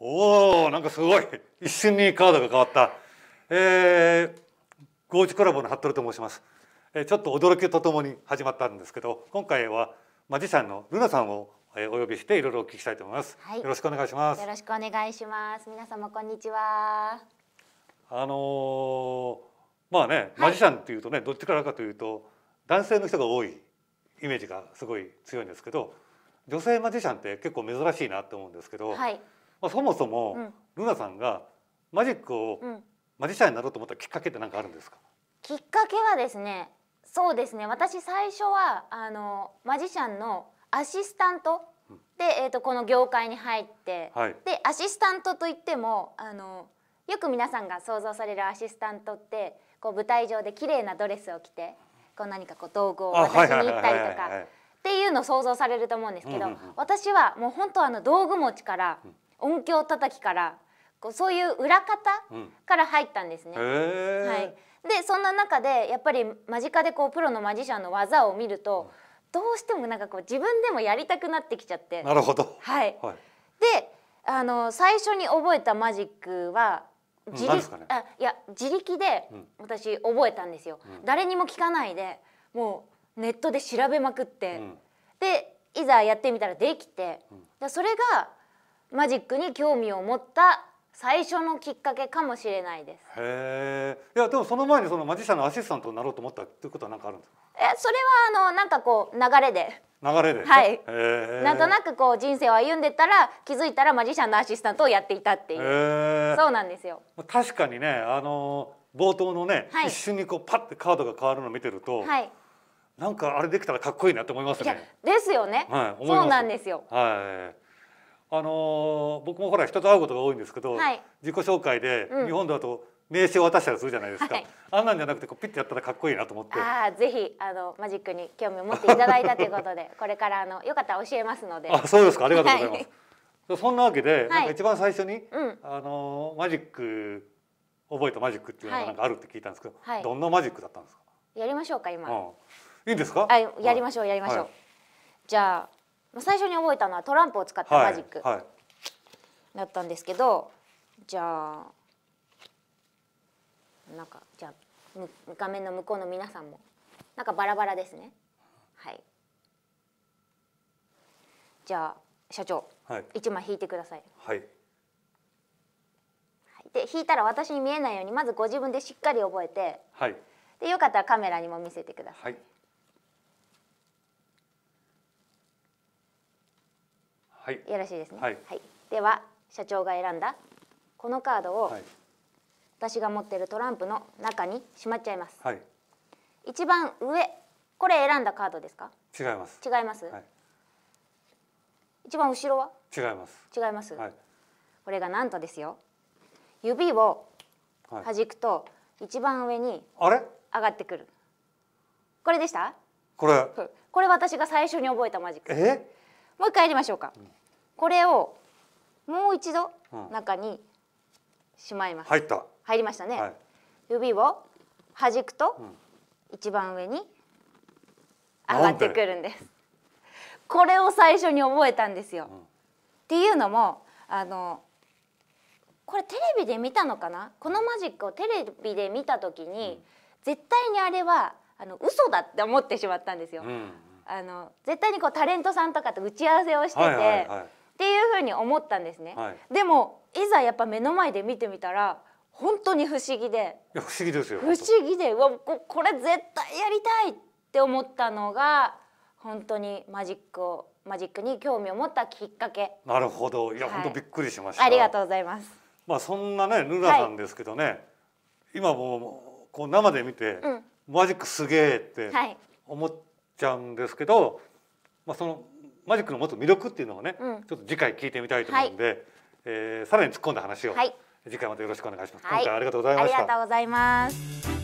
おおなんかすごい一瞬にカードが変わった、えー、ゴーチコラボの服部と申します、えー、ちょっと驚きとともに始まったんですけど今回はマジシャンのルナさんをえお呼びしていろいろお聞きしたいと思います、はい、よろしくお願いしますよろしくお願いします皆様こんにちはあのー、まあね、はい、マジシャンというとねどっちからかというと男性の人が多いイメージがすごい強いんですけど女性マジシャンって結構珍しいなと思うんですけど、はいまあ、そもそも、ルナさんがマジックを、マジシャンになろうと思ったきっかけって何かあるんですかきっかけはですねそうですね私最初はあのマジシャンのアシスタントで、えーと、とこの業界に入って、はい、でアシスタントといってもあのよく皆さんが想像されるアシスタントってこう舞台上で綺麗なドレスを着てこう何かこう道具を渡しに行ったりとかっていうのを想像されると思うんですけど、私はもう本当あの道具持ちから音響叩きからこうそういう裏方から入ったんですね。うん、はい、でそんな中でやっぱり間近でこうプロのマジシャンの技を見ると、どうしてもなんかこう自分でもやりたくなってきちゃって。なるほど、はい、はい、であの最初に覚えたマジックは自力、ね、あいや自力で私覚えたんですよ、うん、誰にも聞かないでもうネットで調べまくって、うん、でいざやってみたらできて、うん、それがマジックに興味を持った最初のきっかけかもしれないです。へえ。いやでもその前にそのマジシャンのアシスタントになろうと思ったっていうことは何かあるんですか。えそれはあのなんかこう流れで。流れで。はい。なんとなくこう人生を歩んでたら気づいたらマジシャンのアシスタントをやっていたっていう。そうなんですよ。確かにねあの冒頭のね、はい、一瞬にこうパってカードが変わるのを見てると。はい。なんかあれできたらかっこいいなって思いますね。ですよね。はい、そうなんですよ。はい。あの僕もほら人と会うことが多いんですけど、はい、自己紹介で日本だと名刺を渡したりするじゃないですか、うんはい、あんなんじゃなくてこうピッてやったらかっこいいなと思ってああぜひあのマジックに興味を持っていただいたということで これからあのよかったら教えますのであそうですかありがとうございます、はい、そんなわけで、なんか一番最初に、うん、あのマジック覚えたマジックっていうのがなんかあるって聞いたんですけど、どんなマジックだったんですかやりましょうか今、うん、いいんですかあやりましょうやりましょう、じゃあまあ、最初に覚えたのはトランプを使ったマジック、はい、だったんですけどじゃあなんかじゃあ画面の向こうの皆さんもなんかバラバラですねはいじゃあ社長、はい、1枚引いてくださいはいで引いたら私に見えないようにまずご自分でしっかり覚えて、はい、でよかったらカメラにも見せてください、はいはい、よろしいですね、はい、はい、では社長が選んだこのカードを、はい、私が持ってるトランプの中にしまっちゃいます、はい、一番上これ選んだカードですか違います違います、はい、一番後ろは違います違います、はい、これがなんとですよ指を弾くと一番上に上がってくる、これでしたこれこれ私が最初に覚えたマジックえもう一回やりましょうか、うん、これをもう一度中にしまいます、入った入りましたね、はい、指を弾くと一番上に上がってくるんですこれを最初に覚えたんですよ、うん、っていうのもあのこれテレビで見たのかなこのマジックをテレビで見た時に、うん、絶対にあれはあの嘘だって思ってしまったんですよ、うんあの絶対にこうタレントさんとかと打ち合わせをしてて、はいはいはい、っていうふうに思ったんですね、はい、でもいざやっぱ目の前で見てみたら本当に不思議でいや不思議ですよ不思議でわここれ絶対やりたいって思ったのが本当にマジックをマジックに興味を持ったきっかけなるほどいや、はい、本当びっくりしましたありがとうございますまあそんなねルナさんですけどね、はい、今もこう生で見て、うん、マジックすげえって思っちゃうんですけど、まあ、そのマジックの持つ魅力っていうのをね、うん、ちょっと次回聞いてみたいと思うんで、はい、えー、さらに突っ込んだ話を、次回またよろしくお願いします。今回ありがとうございました。ありがとうございます。